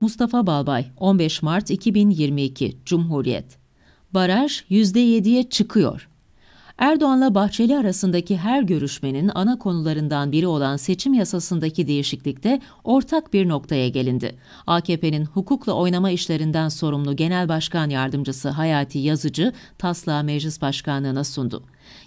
Mustafa Balbay 15 Mart 2022 Cumhuriyet Baraj %7'ye çıkıyor. Erdoğan'la Bahçeli arasındaki her görüşmenin ana konularından biri olan seçim yasasındaki değişiklikte ortak bir noktaya gelindi. AKP'nin hukukla oynama işlerinden sorumlu Genel Başkan Yardımcısı Hayati Yazıcı taslağı Meclis Başkanlığı'na sundu.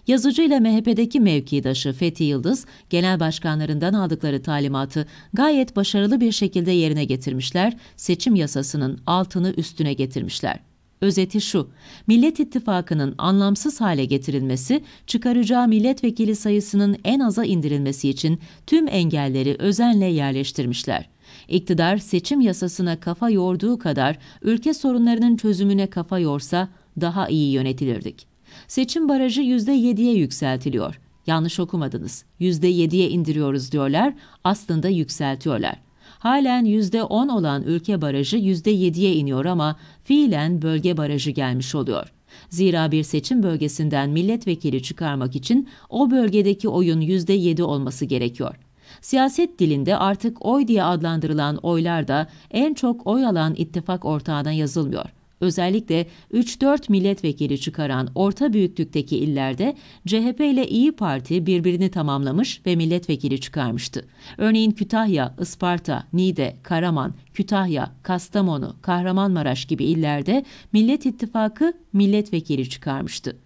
Yazıcı ile MHP'deki mevkidaşı Fethi Yıldız, genel başkanlarından aldıkları talimatı gayet başarılı bir şekilde yerine getirmişler, seçim yasasının altını üstüne getirmişler. Özeti şu, Millet İttifakı'nın anlamsız hale getirilmesi, çıkaracağı milletvekili sayısının en aza indirilmesi için tüm engelleri özenle yerleştirmişler. İktidar seçim yasasına kafa yorduğu kadar ülke sorunlarının çözümüne kafa yorsa daha iyi yönetilirdik. Seçim barajı %7'ye yükseltiliyor. Yanlış okumadınız. %7'ye indiriyoruz diyorlar, aslında yükseltiyorlar. Halen %10 olan ülke barajı %7'ye iniyor ama fiilen bölge barajı gelmiş oluyor. Zira bir seçim bölgesinden milletvekili çıkarmak için o bölgedeki oyun %7 olması gerekiyor. Siyaset dilinde artık oy diye adlandırılan oylar da en çok oy alan ittifak ortağına yazılmıyor. Özellikle 3-4 milletvekili çıkaran orta büyüklükteki illerde CHP ile İyi Parti birbirini tamamlamış ve milletvekili çıkarmıştı. Örneğin Kütahya, Isparta, Niğde, Karaman, Kütahya, Kastamonu, Kahramanmaraş gibi illerde Millet İttifakı milletvekili çıkarmıştı.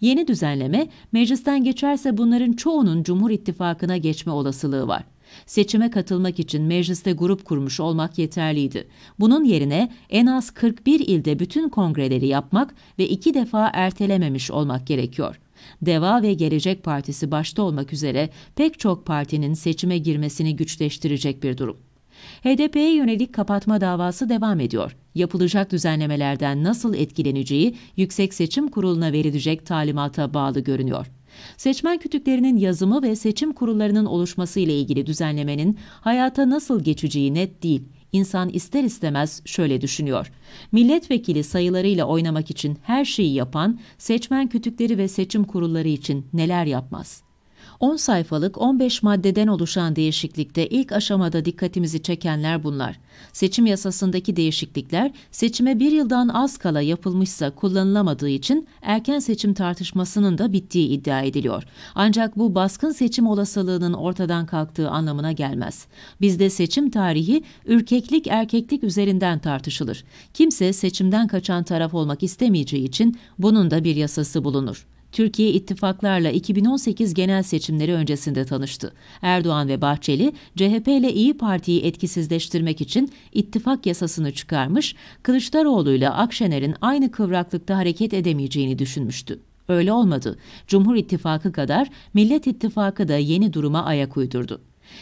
Yeni düzenleme meclisten geçerse bunların çoğunun Cumhur İttifakı'na geçme olasılığı var. Seçime katılmak için mecliste grup kurmuş olmak yeterliydi. Bunun yerine en az 41 ilde bütün kongreleri yapmak ve iki defa ertelememiş olmak gerekiyor. DEVA ve Gelecek Partisi başta olmak üzere pek çok partinin seçime girmesini güçleştirecek bir durum. HDP'ye yönelik kapatma davası devam ediyor. Yapılacak düzenlemelerden nasıl etkileneceği Yüksek Seçim Kurulu'na verilecek talimata bağlı görünüyor. Seçmen kütüklerinin yazımı ve seçim kurullarının oluşması ile ilgili düzenlemenin hayata nasıl geçeceği net değil. İnsan ister istemez şöyle düşünüyor. Milletvekili sayılarıyla oynamak için her şeyi yapan seçmen kütükleri ve seçim kurulları için neler yapmaz? 10 sayfalık 15 maddeden oluşan değişiklikte ilk aşamada dikkatimizi çekenler bunlar. Seçim yasasındaki değişiklikler seçime bir yıldan az kala yapılmışsa kullanılamadığı için erken seçim tartışmasının da bittiği iddia ediliyor. Ancak bu baskın seçim olasılığının ortadan kalktığı anlamına gelmez. Bizde seçim tarihi ürkeklik erkeklik üzerinden tartışılır. Kimse seçimden kaçan taraf olmak istemeyeceği için bunun da bir yasası bulunur. Türkiye ittifaklarla 2018 genel seçimleri öncesinde tanıştı. Erdoğan ve Bahçeli, CHP ile İyi Parti'yi etkisizleştirmek için ittifak yasasını çıkarmış, Kılıçdaroğlu ile Akşener'in aynı kıvraklıkta hareket edemeyeceğini düşünmüştü. Öyle olmadı. Cumhur İttifakı kadar Millet İttifakı da yeni duruma ayak uydurdu.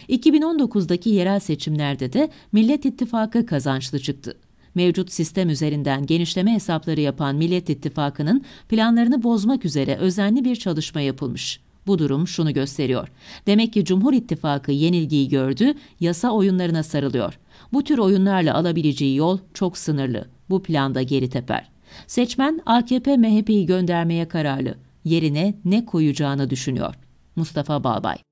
2019'daki yerel seçimlerde de Millet İttifakı kazançlı çıktı mevcut sistem üzerinden genişleme hesapları yapan Millet İttifakı'nın planlarını bozmak üzere özenli bir çalışma yapılmış. Bu durum şunu gösteriyor. Demek ki Cumhur İttifakı yenilgiyi gördü, yasa oyunlarına sarılıyor. Bu tür oyunlarla alabileceği yol çok sınırlı. Bu planda geri teper. Seçmen AKP-MHP'yi göndermeye kararlı. Yerine ne koyacağını düşünüyor. Mustafa Balbay